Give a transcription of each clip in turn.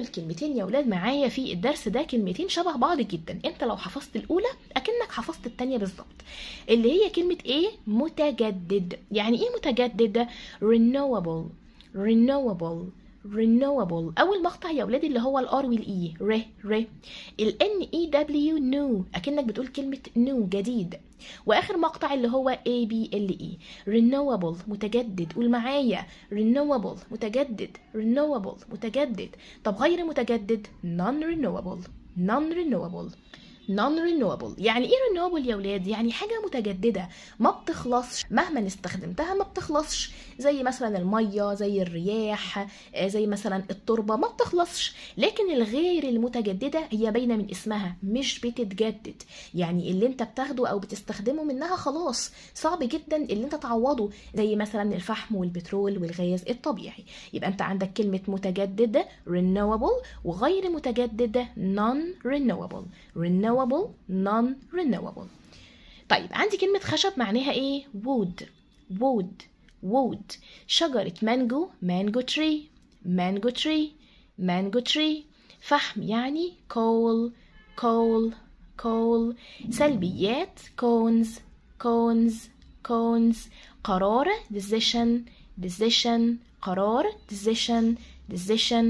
الكلمتين كلمتين يا ولاد معايا في الدرس ده كلمتين شبه بعض جدا انت لو حفظت الاولى اكنك حفظت التانية بالظبط اللي هي كلمه ايه متجدد يعني ايه متجدد renewable renewable renewable اول مقطع يا اولاد اللي هو الار والاي e. ر ر الان اي دبليو e نو اكنك بتقول كلمه نو جديد واخر مقطع اللي هو اي بي ال اي renewable متجدد قول معايا renewable متجدد renewable متجدد طب غير متجدد non renewable non renewable نون رينوبل يعني ايه رينوبل يا ولاد يعني حاجه متجدده ما بتخلصش مهما استخدمتها ما بتخلصش زي مثلا الميه زي الرياح آه، زي مثلا التربه ما بتخلصش لكن الغير المتجدده هي باينه من اسمها مش بتتجدد يعني اللي انت بتاخده او بتستخدمه منها خلاص صعب جدا اللي انت تعوضه زي مثلا الفحم والبترول والغاز الطبيعي يبقى انت عندك كلمه متجدده رينوبل وغير متجدده نون رينوبل renewable renewable non renewable طيب عندي كلمة خشب معناها ايه wood wood wood شجرة مانجو mango tree mango tree mango tree فحم يعني coal coal coal سلبيات cones cones cones قرار decision decision قرار decision decision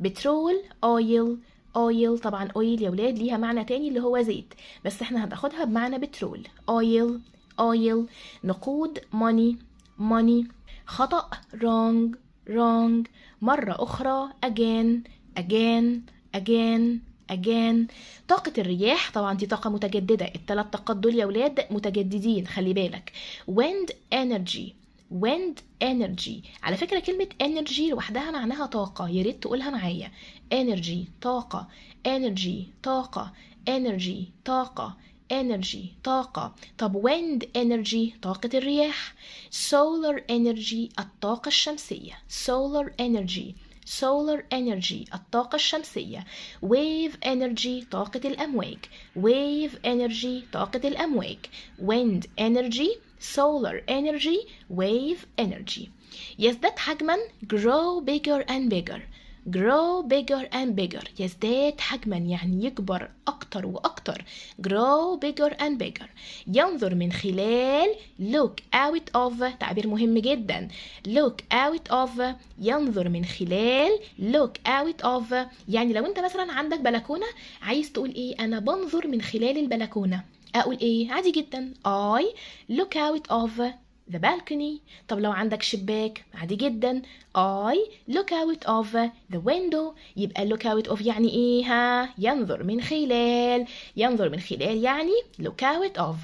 بترول oil اويل طبعا اويل يا ولاد ليها معنى تاني اللي هو زيت بس احنا هناخدها بمعنى بترول اويل اويل نقود ماني ماني خطأ رونج رونج مرة أخرى again again again again طاقة الرياح طبعا دي طاقة متجددة التلات طاقات دول يا ولاد متجددين خلي بالك wind energy wind energy على فكرة كلمة energy لوحدها معناها طاقة يا ريت تقولها معايا energy طاقة energy طاقة energy طاقة energy طاقة طب wind energy طاقة الرياح solar energy الطاقة الشمسية solar energy solar energy الطاقة الشمسية wave energy طاقة الأمواج wave energy طاقة الأمواج wind energy solar energy wave energy يزداد حجما grow bigger and bigger grow bigger and bigger يزداد حجما يعني يكبر أكتر وأكتر grow bigger and bigger ينظر من خلال look out of تعبير مهم جدا look out of ينظر من خلال look out of يعني لو انت مثلا عندك بلكونة عايز تقول ايه انا بنظر من خلال البلكونة اقول ايه عادي جدا I look out of the balcony طب لو عندك شباك عادي جدا I look out of the window يبقى look out of يعني ايه ها ينظر من خلال ينظر من خلال يعني look out of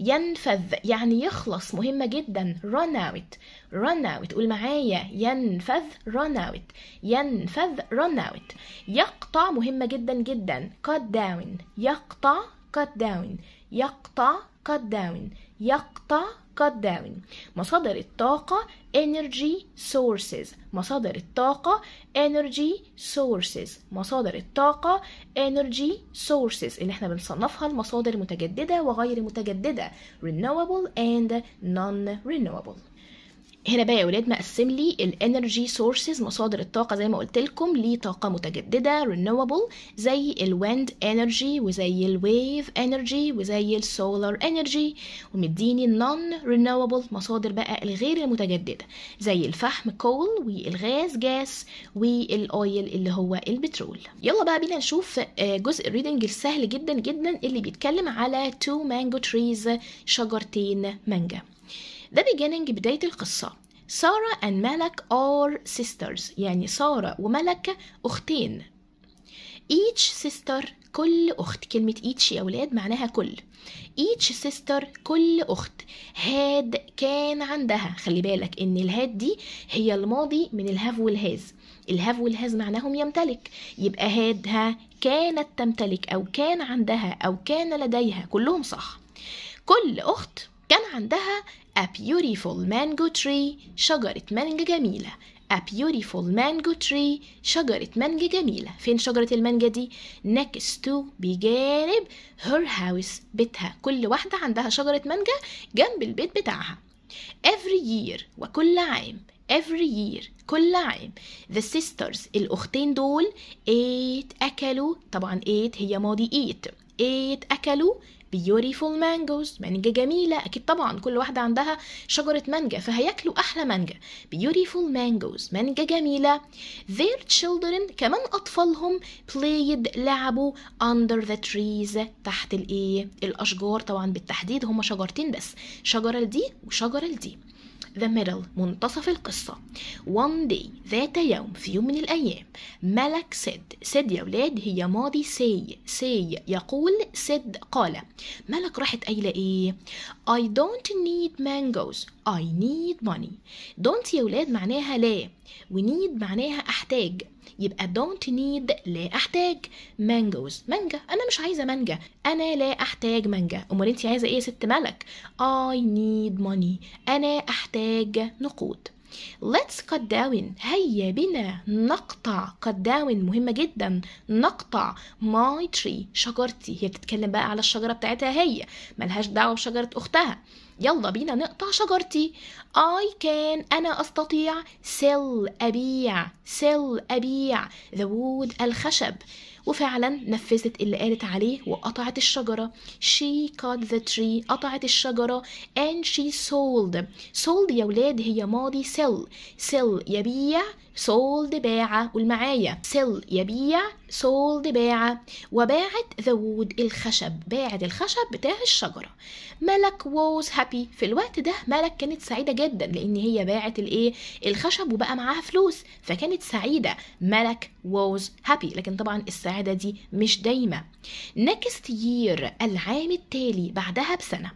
ينفذ يعني يخلص مهمة جدا run out run out قول معايا ينفذ run out ينفذ run out يقطع مهمة جدا جدا cut down يقطع cut down يقطع cut down يقطع cut down مصادر الطاقة energy sources مصادر الطاقة energy sources مصادر الطاقة energy sources اللي احنا بنصنفها المصادر المتجددة وغير المتجددة renewable and non-renewable هنا بقى يا ولاد مقسم لي الانرجي سورسز مصادر الطاقه زي ما قلت لكم لطاقه متجدده رينوبل زي الويند انرجي وزي الويف انرجي وزي السولار انرجي ومديني النون رينوبل مصادر بقى الغير المتجدده زي الفحم كول والغاز جاس والاويل اللي هو البترول يلا بقى بينا نشوف آه، جزء الريدنج السهل جدا جدا اللي بيتكلم على تو مانجو تريز شجرتين مانجا The beginning بداية القصة سارة and ملك are sisters يعني سارة وملك أختين each sister كل أخت كلمة each يا أولاد معناها كل each sister كل أخت هاد كان عندها خلي بالك إن الهاد دي هي الماضي من الهاف والهاز الهاف والهاز معناهم يمتلك يبقى هادها كانت تمتلك أو كان عندها أو كان لديها كلهم صح كل أخت كان عندها A beautiful mango tree شجرة مانجا جميلة A beautiful mango tree شجرة مانجا جميلة فين شجرة المانجا دي؟ next to بجانب her house بيتها كل واحدة عندها شجرة مانجا جنب البيت بتاعها every year وكل عام every year كل عام the sisters الأختين دول ate أكلوا طبعا ate هي ماضي eat ate أكلوا beautiful mangoes مانجا جميلة أكيد طبعا كل واحدة عندها شجرة مانجا فهياكلوا أحلى مانجا beautiful mangoes مانجا جميلة their children كمان أطفالهم played لعبوا under the trees تحت الإيه الأشجار طبعا بالتحديد هما شجرتين بس شجرة لدي وشجرة لدي the middle منتصف القصة one day ذات يوم في يوم من الأيام ملك سيد سيد يا ولاد هي ماضي say say يقول سيد قال ملك راحت قايلة إيه I don't need mangoes I need money don't يا ولاد معناها لا ونيد معناها أحتاج يبقى don't need لا احتاج mangoes مانجا انا مش عايزه مانجا انا لا احتاج مانجا امال انت عايزه ايه يا ست ملك I need money انا احتاج نقود let's cut down هيا بنا نقطع cut down مهمة جدا نقطع my tree شجرتي هي بتتكلم بقى على الشجرة بتاعتها هي ملهاش دعوة بشجرة أختها يلا بينا نقطع شجرتي I can أنا أستطيع sell أبيع sell أبيع the wood الخشب وفعلا نفذت اللي قالت عليه وقطعت الشجرة she cut the tree قطعت الشجرة and she sold sold يا ولاد هي ماضي sell sell يبيع sold باع والمعايا sell يبيع sold باع وباعت the الخشب باعت الخشب بتاع الشجرة ملك was happy في الوقت ده ملك كانت سعيدة جدا لأن هي باعت الإيه الخشب وبقى معاها فلوس فكانت سعيدة ملك was happy لكن طبعا السعادة دي مش دايمة next year العام التالي بعدها بسنة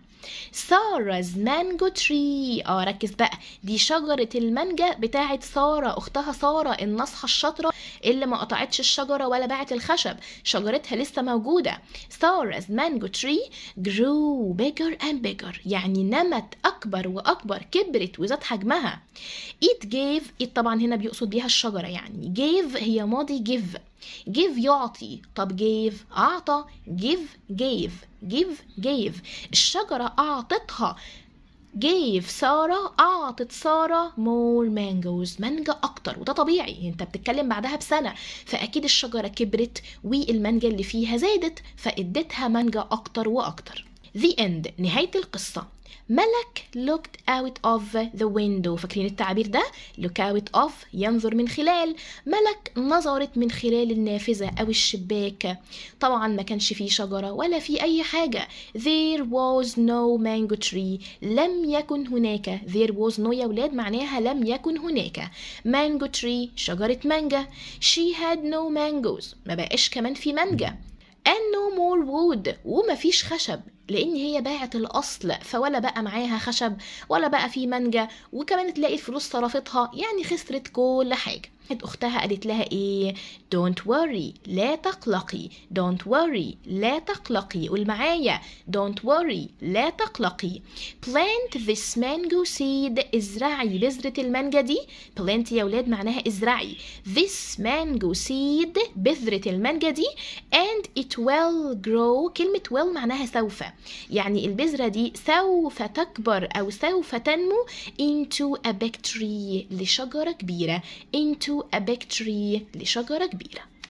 سارز مانجو تري اه ركز بقى دي شجرة المانجا بتاعت سارة أختها نفسها ساره الناصحه الشاطره اللي ما قطعتش الشجره ولا باعت الخشب شجرتها لسه موجوده ساره's mango tree grew bigger and bigger يعني نمت اكبر واكبر كبرت وزاد حجمها it gave it طبعا هنا بيقصد بيها الشجره يعني gave هي ماضي give give يعطي طب give أعطى give gave give gave الشجرة أعطتها جيف سارة أعطت سارة مور مانجوز مانجا أكتر وده طبيعي أنت بتتكلم بعدها بسنة فأكيد الشجرة كبرت والمانجا اللي فيها زادت فإدتها مانجا أكتر وأكتر The end نهاية القصة ملك looked out of the window فاكرين التعبير ده look out of ينظر من خلال ملك نظرت من خلال النافذة أو الشباك طبعا ما كانش فيه شجرة ولا في أي حاجة there was no mango tree لم يكن هناك there was no يا ولاد معناها لم يكن هناك mango tree شجرة مانجا she had no mangoes ما بقاش كمان في مانجا and no more wood وما فيش خشب لان هي باعت الاصل فولا بقى معاها خشب ولا بقى في منجا وكمان تلاقي الفلوس صرفتها يعني خسرت كل حاجه كانت أختها قالت لها إيه don't worry لا تقلقي don't worry لا تقلقي قول معايا don't worry لا تقلقي plant this mango seed ازرعي بذرة المانجا دي plant يا ولاد معناها ازرعي this mango seed بذرة المانجا دي and it will grow كلمة will معناها سوف يعني البذرة دي سوف تكبر أو سوف تنمو into a big tree لشجرة كبيرة into a big tree لشجرة كبيرة